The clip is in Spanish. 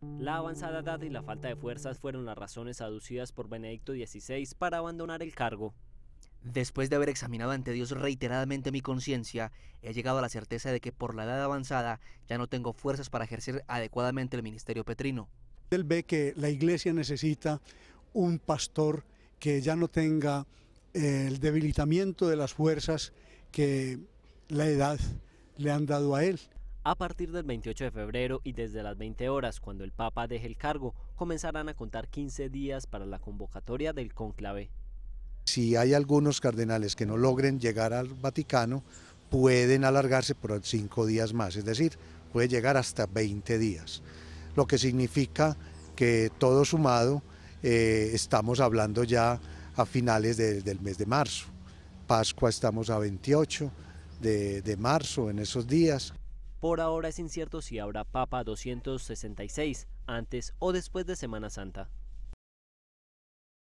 La avanzada edad y la falta de fuerzas fueron las razones aducidas por Benedicto XVI para abandonar el cargo. Después de haber examinado ante Dios reiteradamente mi conciencia, he llegado a la certeza de que por la edad avanzada ya no tengo fuerzas para ejercer adecuadamente el ministerio petrino. Él ve que la iglesia necesita un pastor que ya no tenga eh, el debilitamiento de las fuerzas que la edad le han dado a él. A partir del 28 de febrero y desde las 20 horas, cuando el Papa deje el cargo, comenzarán a contar 15 días para la convocatoria del cónclave. Si hay algunos cardenales que no logren llegar al Vaticano, pueden alargarse por cinco días más, es decir, puede llegar hasta 20 días, lo que significa que todo sumado eh, estamos hablando ya a finales del mes de marzo. Pascua estamos a 28 de, de marzo en esos días. Por ahora es incierto si habrá Papa 266 antes o después de Semana Santa.